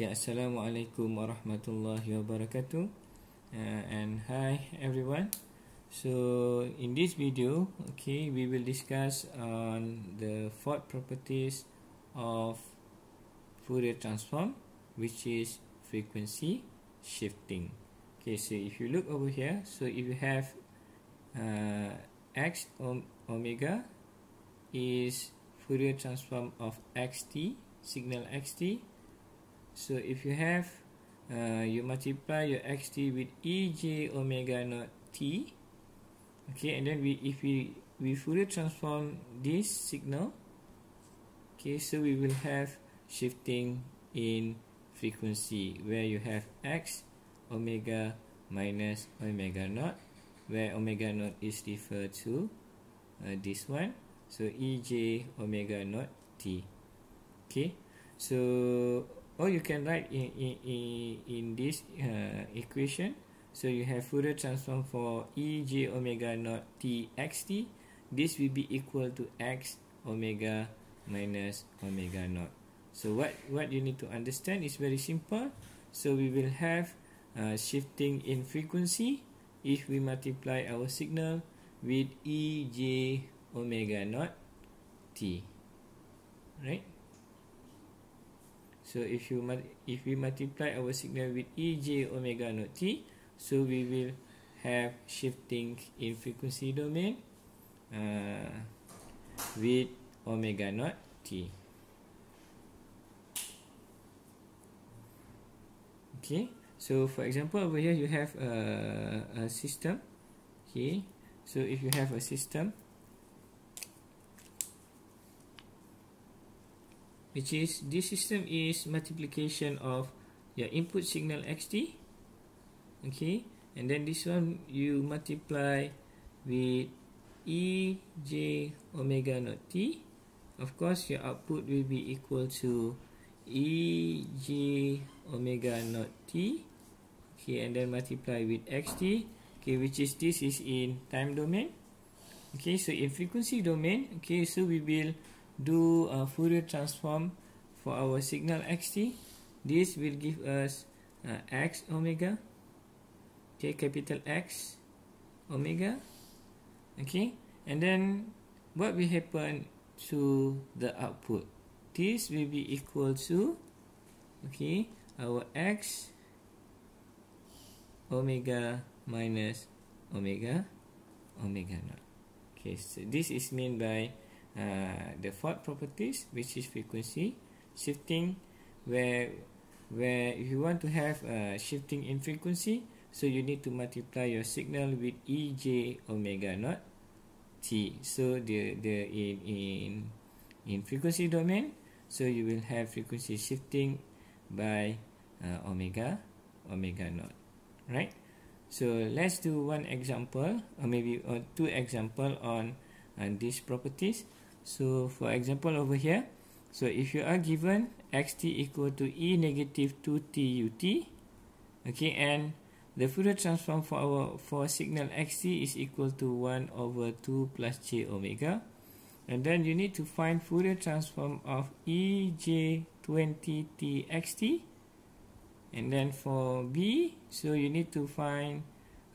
Okay, ya, Assalamualaikum warahmatullahi wabarakatuh uh, And hi everyone So, in this video, okay, we will discuss on the fourth properties of Fourier transform Which is frequency shifting Okay, so if you look over here, so if you have uh, X om omega is Fourier transform of XT, signal XT so if you have uh, you multiply your xt with ej omega naught t okay and then we if we we Fourier transform this signal okay so we will have shifting in frequency where you have x omega minus omega naught where omega naught is referred to uh, this one so ej omega naught t okay so or oh, you can write in, in, in, this uh, equation so you have Fourier transform for e j omega naught t x t this will be equal to x omega minus omega naught so what what you need to understand is very simple so we will have uh, shifting in frequency if we multiply our signal with e j omega naught t right So if you if we multiply our signal with ej omega naught t, so we will have shifting in frequency domain uh, with omega naught t. Okay. So for example, over here you have a, a system. Okay. So if you have a system. which is this system is multiplication of your input signal xt okay and then this one you multiply with e j omega naught t of course your output will be equal to e j omega naught t okay and then multiply with xt okay which is this is in time domain okay so in frequency domain okay so we will do a Fourier transform for our signal xt. This will give us uh, x omega, k capital X omega. Okay, and then what will happen to the output? This will be equal to, okay, our x omega minus omega omega naught. Okay, so this is mean by uh, the fourth properties which is frequency shifting where where if you want to have uh, shifting in frequency so you need to multiply your signal with ej omega naught t so the the in in in frequency domain so you will have frequency shifting by uh, omega omega naught right so let's do one example or maybe or two example on, on these properties So for example over here, so if you are given xt equal to e negative 2t ut, okay, and the Fourier transform for our for signal xt is equal to 1 over 2 plus j omega. And then you need to find Fourier transform of e j 20t xt. And then for b, so you need to find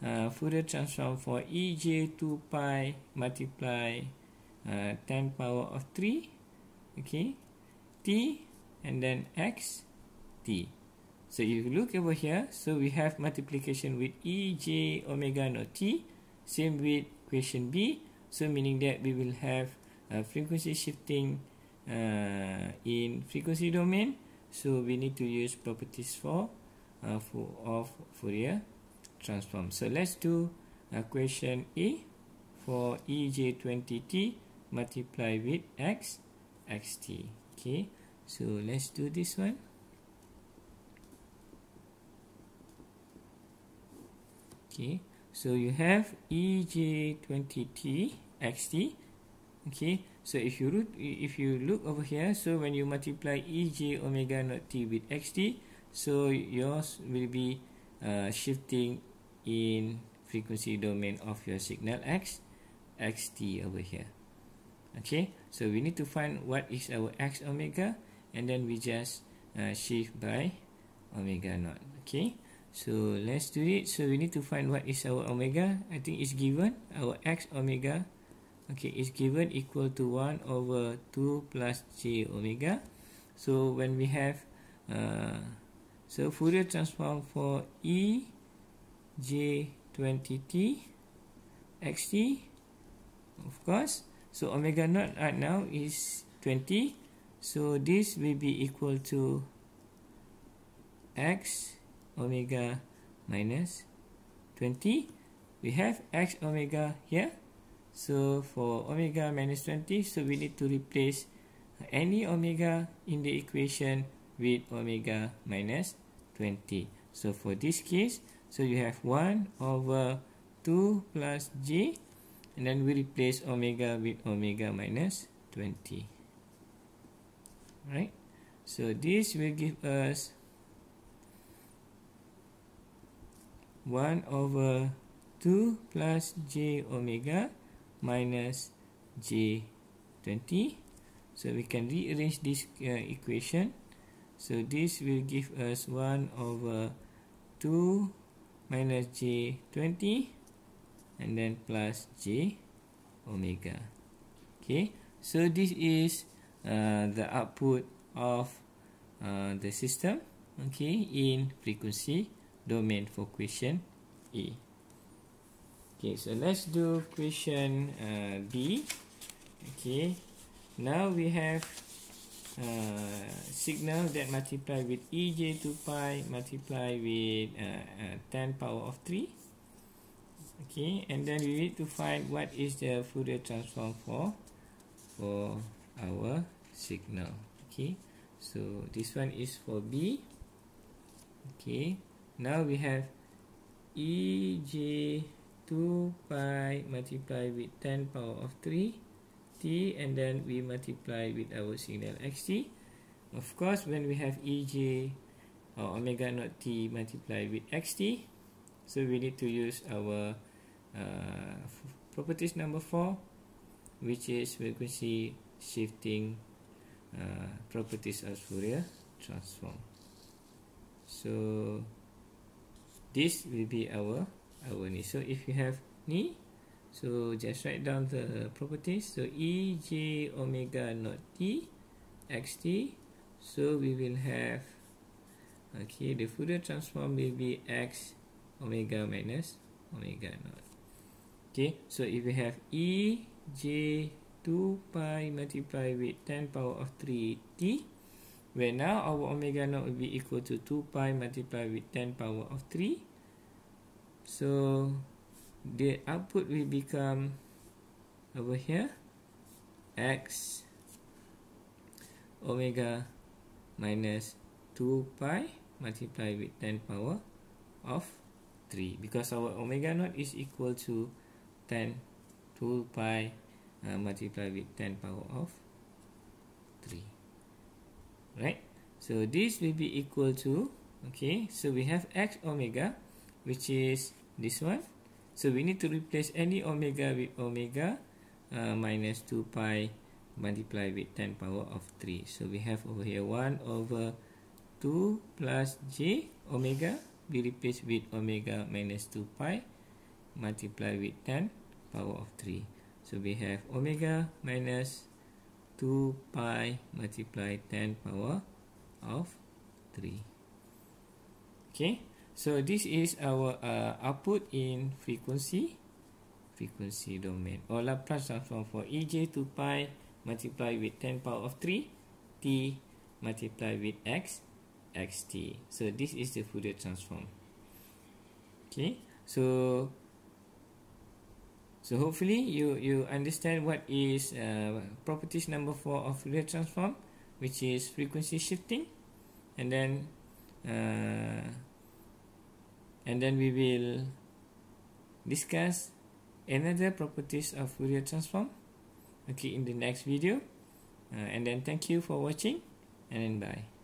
uh, Fourier transform for e j 2 pi multiply 10 uh, power of 3 okay t and then x t so if you look over here so we have multiplication with e j omega not t same with equation b so meaning that we will have a frequency shifting uh, in frequency domain so we need to use properties for uh, for of fourier transform so let's do equation a for e j 20 t multiply with x xt okay so let's do this one okay so you have ej20t xt okay so if you root if you look over here so when you multiply ej omega not t with xt so yours will be uh, shifting in frequency domain of your signal x xt over here Okay, so we need to find what is our x omega, and then we just uh, shift by omega naught. Okay, so let's do it. So we need to find what is our omega. I think it's given our x omega. Okay, it's given equal to 1 over 2 plus j omega. So when we have, uh, so Fourier transform for e j 20t xt, of course, So omega naught right now is 20. So this will be equal to x omega minus 20. We have x omega here. So for omega minus 20, so we need to replace any omega in the equation with omega minus 20. So for this case, so you have 1 over 2 plus g. and then we replace omega with omega minus 20 right so this will give us 1 over 2 plus j omega minus j 20 so we can rearrange this uh, equation so this will give us 1 over 2 minus j 20 and then plus j omega. Okay, so this is uh, the output of uh, the system. Okay, in frequency domain for question A. Okay, so let's do question uh, B. Okay, now we have uh, signal that multiply with ej2 pi multiply with uh, uh, 10 power of 3. okay and then we need to find what is the Fourier transform for for our signal okay so this one is for B okay now we have e j 2 pi multiply with 10 power of 3 t and then we multiply with our signal xt of course when we have ej or uh, omega naught t multiplied with xt so we need to use our uh, properties number four which is frequency shifting uh, properties of Fourier transform so this will be our our knee. so if you have ni so just write down the properties so e j omega not t x t so we will have okay the Fourier transform will be x omega minus omega naught Okay, so if you have E, J, 2 pi multiply with 10 power of 3t, where now our omega naught will be equal to 2 pi multiply with 10 power of 3. So, the output will become over here, x omega minus 2 pi multiply with 10 power of 3. Because our omega naught is equal to 10 2 pi uh, multiply with 10 power of 3 right so this will be equal to okay so we have x omega which is this one so we need to replace any omega with omega uh, minus 2 pi multiply with 10 power of 3 so we have over here 1 over 2 plus j omega we replace with omega minus 2 pi multiply with 10 power of 3. So we have omega minus 2 pi multiply 10 power of 3. Okay. So this is our uh, output in frequency. Frequency domain. Or oh, Laplace transform for Ej 2 pi multiply with 10 power of 3 t multiply with x xt. So this is the Fourier transform. Okay. So So hopefully you you understand what is uh, properties number four of Fourier transform, which is frequency shifting, and then uh, and then we will discuss another properties of Fourier transform. Okay, in the next video, uh, and then thank you for watching, and then bye.